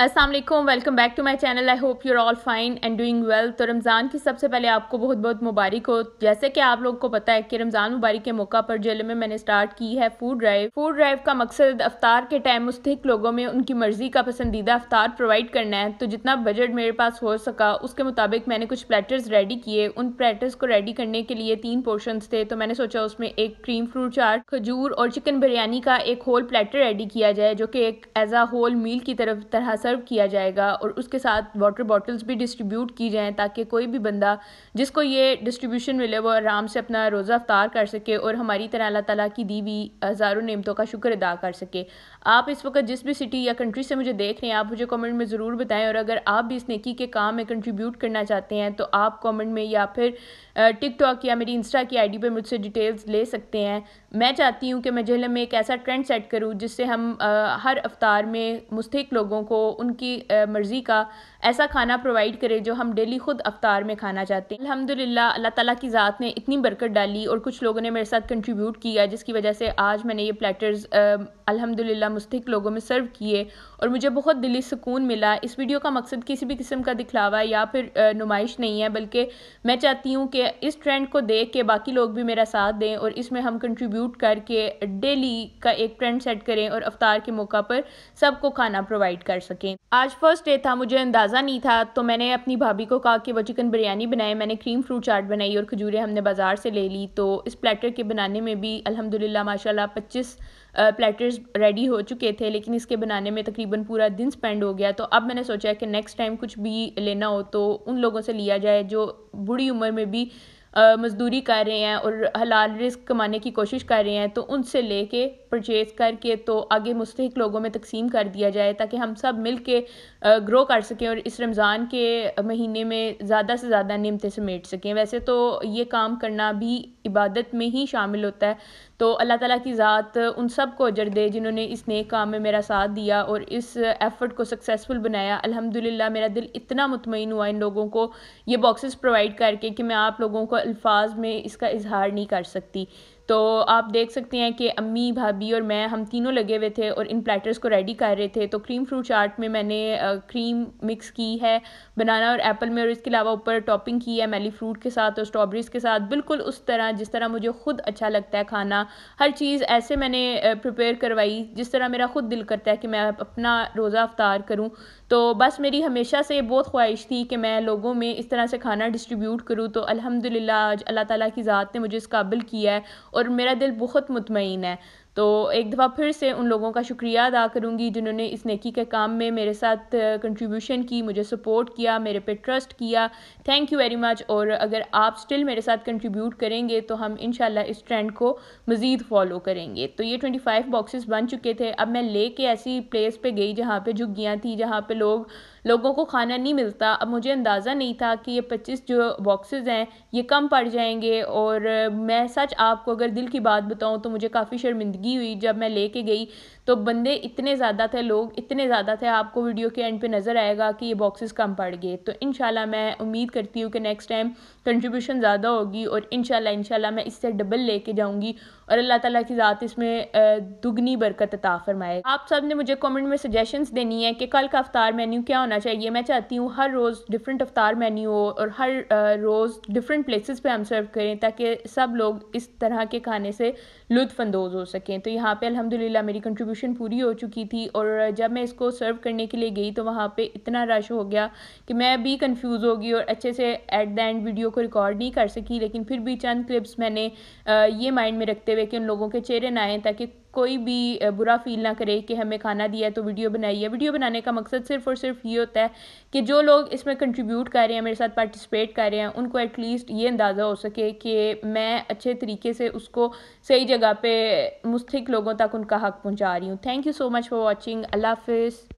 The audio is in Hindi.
असल welcome back to my channel I hope you're all fine and doing well तो रमज़ान की सबसे पहले आपको बहुत बहुत मुबारक हो जैसे कि आप लोग को पता है कि रमज़ान मुबारक के मौका पर जिले में मैंने स्टार्ट की है फूड ड्राइव फूड ड्राइव का मकसद अफ्तार के टाइम मुस्तक लोगों में उनकी मर्ज़ी का पसंदीदा अफ्तार प्रोवाइड करना है तो जितना बजट मेरे पास हो सका उसके मुताबिक मैंने कुछ प्लेटर्स रेडी किए उन प्लेटर्स को रेडी करने के लिए तीन पोर्शन थे तो मैंने सोचा उसमें एक क्रीम फ्रूट चाट खजूर और चिकन बिरयानी का एक होल प्लेटर रेडी किया जाए जो कि एक एज आ होल मील की तरफ तरह से सर्व किया जाएगा और उसके साथ वाटर बॉटल्स भी डिस्ट्रीब्यूट की जाएँ ताकि कोई भी बंदा जिसको ये डिस्ट्रीब्यूशन मिले वो आराम से अपना रोज़ा अफ्तार कर सके और हमारी तरह अल्लाह ताला की दी हुई हज़ारों नेमतों का शुक्र अदा कर सके आप इस वक्त जिस भी सिटी या कंट्री से मुझे देख रहे हैं आप मुझे कमेंट में ज़रूर बताएं और अगर आप भी इस नेकी के काम में कंट्रीब्यूट करना चाहते हैं तो आप कमेंट में या फिर टिकटॉक या मेरी इंस्टा की आईडी पर मुझसे डिटेल्स ले सकते हैं मैं चाहती हूँ कि मैं जहलम में एक ऐसा ट्रेंड सेट करूँ जिससे हम आ, हर अवतार में मुस्तक लोगों को उनकी मर्ज़ी का ऐसा खाना प्रोवाइड करे जो हम डेली ख़ुद अवतार में खाना चाहते हैं अल्हम्दुलिल्लाह अल्लाह ताला की ज़ात ने इतनी बरकत डाली और कुछ लोगों ने मेरे साथ कंट्रीब्यूट किया जिसकी वजह से आज मैंने ये प्लेटर्स अल्हम्दुलिल्लाह मुस्तक लोगों में सर्व किए और मुझे बहुत दिली सुकून मिला इस वीडियो का मकसद किसी भी किस्म का दिखलावा या फिर नुमाइश नहीं है बल्कि मैं चाहती हूँ कि इस ट्रेंड को देख के बाकी लोग भी मेरा साथ दें और इसमें हम कंट्रीब्यूट करके डेली का एक ट्रेंड सेट करें और अवतार के मौका पर सबको खाना प्रोवाइड कर सकें सकें आज फर्स्ट डे था मुझे अंदाज़ा नहीं था तो मैंने अपनी भाभी को कहा कि वो चिकन बिरयानी बनाए मैंने क्रीम फ्रूट चाट बनाई और खजूरें हमने बाज़ार से ले ली तो इस प्लेटर के बनाने में भी अलहमदिल्ला माशाला पच्चीस प्लेटर्स रेडी हो चुके थे लेकिन इसके बनाने में तकरीबन पूरा दिन स्पेंड हो गया तो अब मैंने सोचा कि नेक्स्ट टाइम कुछ भी लेना हो तो उन लोगों से लिया जाए जो बुरी उम्र में भी मज़दूरी कर रहे हैं और हलाल रिस्क कमाने की कोशिश कर रहे हैं तो उनसे लेके परचेज़ करके तो आगे मुस्तक लोगों में तकसीम कर दिया जाए ताकि हम सब मिल के ग्रो कर सकें और इस रमज़ान के महीने में ज़्यादा से ज़्यादा नियमतें समेट सकें वैसे तो ये काम करना भी इबादत में ही शामिल होता है तो अल्लाह ताला की ज़ात उन सब को अजर दे जिन्होंने इस नेक काम में मेरा साथ दिया और इस एफ़र्ट को सक्सेसफुल बनाया अल्हम्दुलिल्लाह मेरा दिल इतना मुतमिन हुआ इन लोगों को ये बॉक्सेस प्रोवाइड करके कि मैं आप लोगों को अल्फाज में इसका इजहार नहीं कर सकती तो आप देख सकते हैं कि अम्मी भाभी और मैं हम तीनों लगे हुए थे और इन प्लेटर्स को रेडी कर रहे थे तो क्रीम फ्रूट चाट में मैंने क्रीम मिक्स की है बनाना और एप्पल में और इसके अलावा ऊपर टॉपिंग की है मैली फ्रूट के साथ और स्ट्रॉबेरीज़ के साथ बिल्कुल उस तरह जिस तरह मुझे खुद अच्छा लगता है खाना हर चीज़ ऐसे मैंने प्रिपेयर करवाई जिस तरह मेरा खुद दिल करता है कि मैं अपना रोज़ा अफ्तार करूँ तो बस मेरी हमेशा से बहुत ख्वाहिश थी कि मैं लोगों में इस तरह से खाना डिस्ट्रीब्यूट करूँ तो अलहमदिल्ला आज अल्लाह ताली की ज़ात ने मुझे इस काबिल किया है और मेरा दिल बहुत मुतमिन है तो एक दफ़ा फिर से उन लोगों का शुक्रिया अदा करूँगी जिन्होंने इस नेकी के काम में मेरे साथ कंट्रीब्यूशन की मुझे सपोर्ट किया मेरे पे ट्रस्ट किया थैंक यू वेरी मच और अगर आप स्टिल मेरे साथ कंट्रीब्यूट करेंगे तो हम इन इस ट्रेंड को मज़ीद फॉलो करेंगे तो ये ट्वेंटी फाइव बॉक्सेस बन चुके थे अब मैं ले के ऐसी प्लेस पर गई जहाँ पर झुग्गियाँ थी जहाँ पर लोग लोगों को खाना नहीं मिलता अब मुझे अंदाज़ा नहीं था कि ये पच्चीस जो बॉक्सेस हैं ये कम पड़ जाएंगे और मैं सच आपको अगर दिल की बात बताऊँ तो मुझे काफ़ी शर्मिंदगी हुई जब मैं लेके गई तो बंदे इतने ज़्यादा थे लोग इतने ज़्यादा थे आपको वीडियो के एंड पे नज़र आएगा कि ये बॉक्सेस कम पड़ गए तो इन मैं उम्मीद करती हूँ कि नेक्स्ट टाइम कंट्रीब्यूशन ज़्यादा होगी और इन शाह मैं इससे डबल ले जाऊँगी और अल्लाह ताला की ज़ात इसमें दुगनी बरकत ताफ़रमाए आप सब ने मुझे कमेंट में सजेशंस देनी है कि कल का अफ्तार मेन्यू क्या होना चाहिए मैं चाहती हूँ हर रोज़ डिफरेंट अवतार मेन्यू हो और हर रोज़ डिफरेंट प्लेसेस पे हम सर्व करें ताकि सब लोग इस तरह के खाने से लुफानंदोज़ हो सकें तो यहाँ पे अल्हम्दुलिल्लाह मेरी कंट्रीब्यूशन पूरी हो चुकी थी और जब मैं इसको सर्व करने के लिए गई तो वहाँ पर इतना रश हो गया कि मैं भी कन्फ्यूज़ हो गई और अच्छे से एट द एंड वीडियो को रिकॉर्ड नहीं कर सकी लेकिन फिर भी चंद क्लिप्स मैंने ये माइंड में रखते हुए कि उन लोगों के चेहरे ना आएँ ताकि कोई भी बुरा फील ना करे कि हमें खाना दिया है तो वीडियो बनाई है वीडियो बनाने का मकसद सिर्फ और सिर्फ ये होता है कि जो लोग इसमें कंट्रीब्यूट कर रहे हैं मेरे साथ पार्टिसिपेट कर रहे हैं उनको एटलीस्ट ये अंदाज़ा हो सके कि मैं अच्छे तरीके से उसको सही जगह पर मुस्तक लोगों तक उनका हक पहुँचा रही हूँ thank you so much for watching Allah half